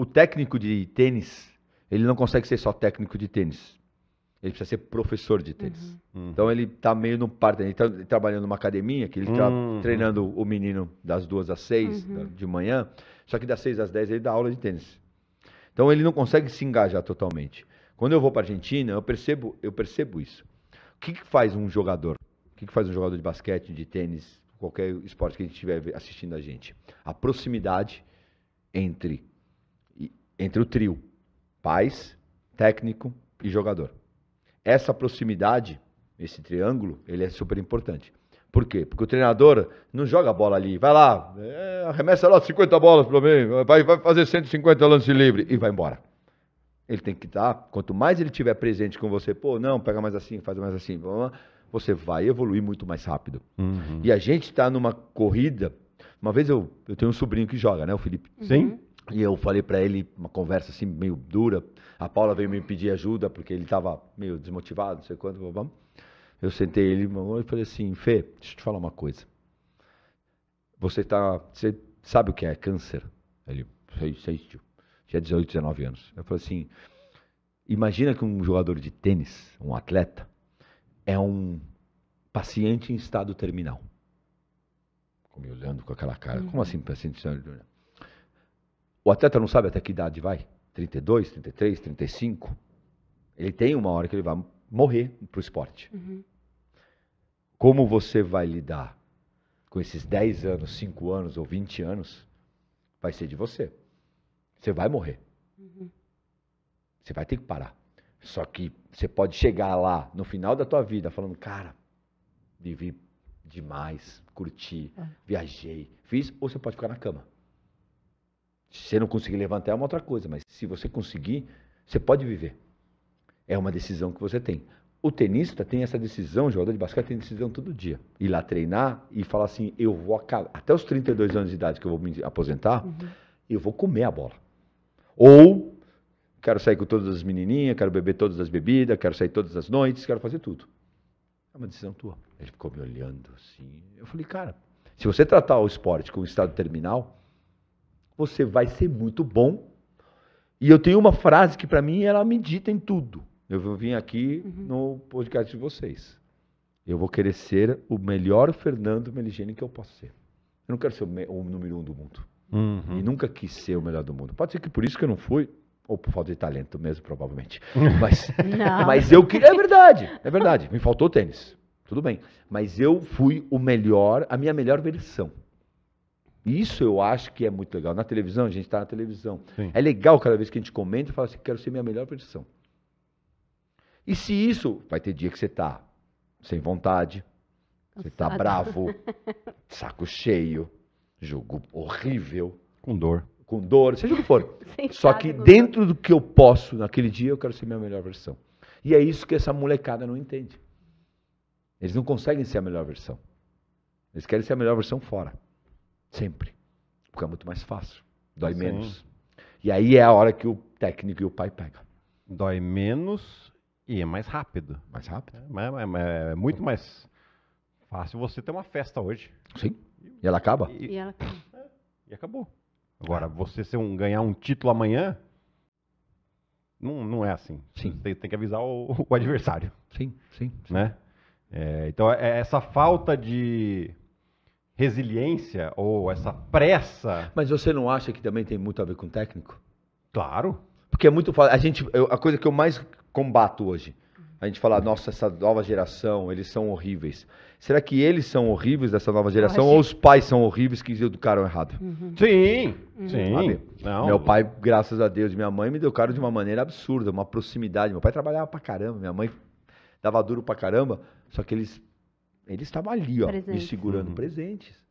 o técnico de tênis, ele não consegue ser só técnico de tênis. Ele precisa ser professor de tênis. Uhum. Então ele está meio no parto. ele tá trabalhando numa academia, que ele está uhum. treinando o menino das duas às seis uhum. de manhã, só que das seis às dez ele dá aula de tênis. Então ele não consegue se engajar totalmente. Quando eu vou para Argentina, eu percebo, eu percebo isso. O que, que faz um jogador? O que, que faz um jogador de basquete, de tênis, qualquer esporte que a gente estiver assistindo a gente? A proximidade entre entre o trio, pais, técnico e jogador. Essa proximidade, esse triângulo, ele é super importante. Por quê? Porque o treinador não joga a bola ali, vai lá, é, arremessa lá 50 bolas para mim, vai, vai fazer 150 lance livre e vai embora. Ele tem que estar, tá, quanto mais ele tiver presente com você, pô, não, pega mais assim, faz mais assim, você vai evoluir muito mais rápido. Uhum. E a gente está numa corrida. Uma vez eu, eu tenho um sobrinho que joga, né, o Felipe? Sim. Uhum. E eu falei para ele, uma conversa assim meio dura. A Paula veio me pedir ajuda, porque ele estava meio desmotivado, não sei quanto, vamos. Eu sentei ele e falei assim: Fê, deixa eu te falar uma coisa. Você tá. Você sabe o que é câncer? Ele, sei, sei, tio. Tinha 18, 19 anos. Eu falei assim: imagina que um jogador de tênis, um atleta, é um paciente em estado terminal. Como me olhando com aquela cara. Uhum. Como assim, paciente em estado terminal? O atleta não sabe até que idade vai. 32, 33, 35. Ele tem uma hora que ele vai morrer pro esporte. Uhum. Como você vai lidar com esses 10 anos, 5 anos ou 20 anos, vai ser de você. Você vai morrer. Uhum. Você vai ter que parar. Só que você pode chegar lá no final da tua vida falando, cara, vivi demais, curti, é. viajei, fiz, ou você pode ficar na cama. Se você não conseguir levantar é uma outra coisa, mas se você conseguir, você pode viver. É uma decisão que você tem. O tenista tem essa decisão, o jogador de basquete tem decisão todo dia. Ir lá treinar e falar assim: eu vou acabar, até os 32 anos de idade que eu vou me aposentar, uhum. eu vou comer a bola. Ou quero sair com todas as menininhas, quero beber todas as bebidas, quero sair todas as noites, quero fazer tudo. É uma decisão tua. Ele ficou me olhando assim. Eu falei: cara, se você tratar o esporte com um estado terminal, você vai ser muito bom. E eu tenho uma frase que para mim ela medita em tudo. Eu vim aqui uhum. no podcast de vocês. Eu vou querer ser o melhor Fernando Meligeni que eu posso ser. Eu não quero ser o, número um do mundo. Uhum. E nunca quis ser o melhor do mundo. Pode ser que por isso que eu não fui, ou por falta de talento mesmo, provavelmente. Mas, mas eu queria. É verdade, é verdade. Me faltou tênis. Tudo bem. Mas eu fui o melhor, a minha melhor versão. Isso eu acho que é muito legal. Na televisão, a gente está na televisão. Sim. É legal cada vez que a gente comenta e fala assim, quero ser minha melhor versão. E se isso, vai ter dia que você está sem vontade, você está bravo, saco cheio, jogo horrível. Com dor. Com dor, seja o que for. Só que dentro do que eu posso naquele dia, eu quero ser minha melhor versão. E é isso que essa molecada não entende. Eles não conseguem ser a melhor versão. Eles querem ser a melhor versão fora. Sempre. Porque é muito mais fácil. Dói Sim. menos. E aí é a hora que o técnico e o pai pegam. Dói menos e é mais rápido. Mais rápido. É, é, é muito mais fácil você ter uma festa hoje. Sim. E ela acaba? E, e ela acaba. É, e acabou. Agora, você ser um, ganhar um título amanhã, não, não é assim. Sim. Você tem que avisar o, o adversário. Sim, sim. sim. Né? É, então, é essa falta de resiliência ou essa pressa. Mas você não acha que também tem muito a ver com técnico? Claro. Porque é muito fácil. A gente, eu, a coisa que eu mais combato hoje, a gente fala, nossa, essa nova geração, eles são horríveis. Será que eles são horríveis dessa nova geração ou os pais são horríveis que educaram errado? Uhum. Sim, uhum. sim. Meu pai, graças a Deus, minha mãe me deu caro de uma maneira absurda, uma proximidade. Meu pai trabalhava pra caramba, minha mãe dava duro pra caramba, só que eles ele estava ali, ó, me segurando uhum. presentes.